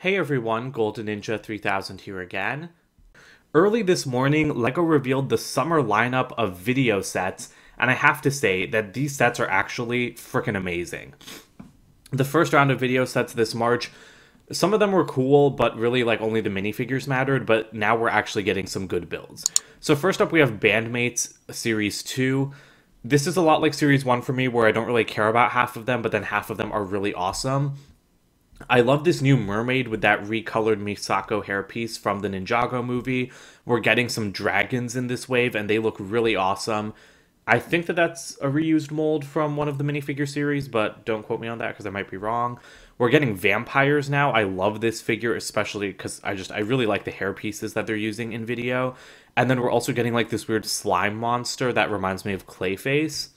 Hey everyone, Golden Ninja 3000 here again. Early this morning, LEGO revealed the summer lineup of video sets, and I have to say that these sets are actually freaking amazing. The first round of video sets this March, some of them were cool, but really like only the minifigures mattered, but now we're actually getting some good builds. So first up we have Bandmates Series 2. This is a lot like Series 1 for me, where I don't really care about half of them, but then half of them are really awesome. I love this new mermaid with that recolored Misako hairpiece from the Ninjago movie. We're getting some dragons in this wave, and they look really awesome. I think that that's a reused mold from one of the minifigure series, but don't quote me on that because I might be wrong. We're getting vampires now. I love this figure, especially because I just, I really like the hair pieces that they're using in video. And then we're also getting like this weird slime monster that reminds me of Clayface.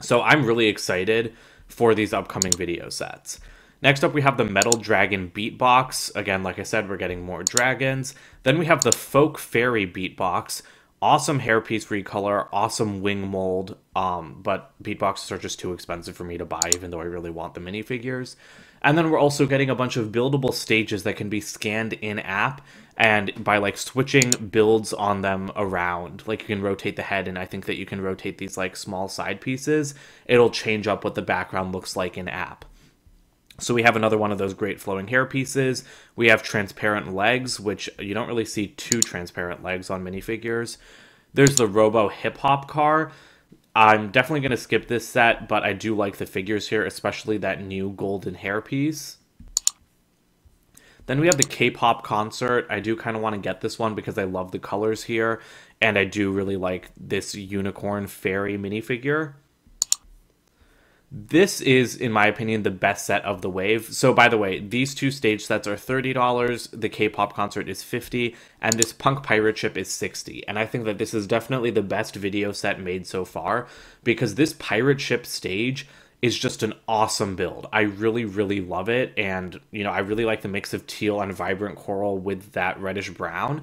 So I'm really excited for these upcoming video sets. Next up, we have the Metal Dragon Beatbox. Again, like I said, we're getting more dragons. Then we have the Folk Fairy Beatbox. Awesome hairpiece recolor, awesome wing mold, um, but beatboxes are just too expensive for me to buy, even though I really want the minifigures. And then we're also getting a bunch of buildable stages that can be scanned in app and by like switching builds on them around. Like you can rotate the head, and I think that you can rotate these like small side pieces. It'll change up what the background looks like in app. So we have another one of those great flowing hair pieces. We have transparent legs, which you don't really see two transparent legs on minifigures. There's the Robo Hip Hop car. I'm definitely going to skip this set, but I do like the figures here, especially that new golden hair piece. Then we have the K-pop concert. I do kind of want to get this one because I love the colors here, and I do really like this unicorn fairy minifigure. This is, in my opinion, the best set of the wave. So, by the way, these two stage sets are $30, the K pop concert is $50, and this Punk Pirate Ship is $60. And I think that this is definitely the best video set made so far because this Pirate Ship stage is just an awesome build. I really, really love it. And, you know, I really like the mix of teal and vibrant coral with that reddish brown.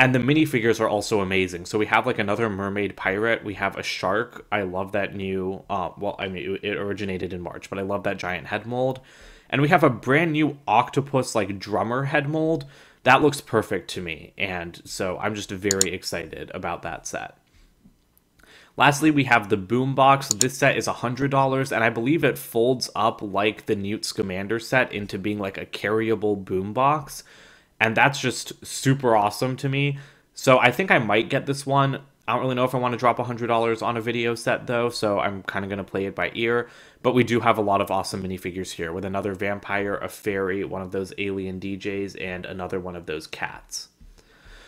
And the minifigures are also amazing. So we have like another mermaid pirate. We have a shark. I love that new. Uh, well, I mean, it originated in March, but I love that giant head mold. And we have a brand new octopus like drummer head mold. That looks perfect to me. And so I'm just very excited about that set. Lastly, we have the Boombox. This set is $100, and I believe it folds up like the Newt's Commander set into being like a carryable boombox and that's just super awesome to me. So I think I might get this one. I don't really know if I want to drop $100 on a video set though, so I'm kind of going to play it by ear. But we do have a lot of awesome minifigures here with another vampire, a fairy, one of those alien DJs, and another one of those cats.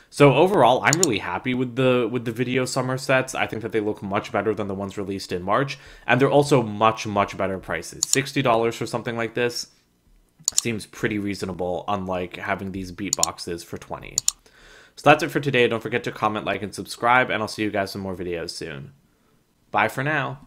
So overall, I'm really happy with the with the video summer sets. I think that they look much better than the ones released in March, and they're also much much better prices. $60 for something like this seems pretty reasonable, unlike having these beatboxes for 20. So that's it for today. Don't forget to comment, like, and subscribe, and I'll see you guys in more videos soon. Bye for now.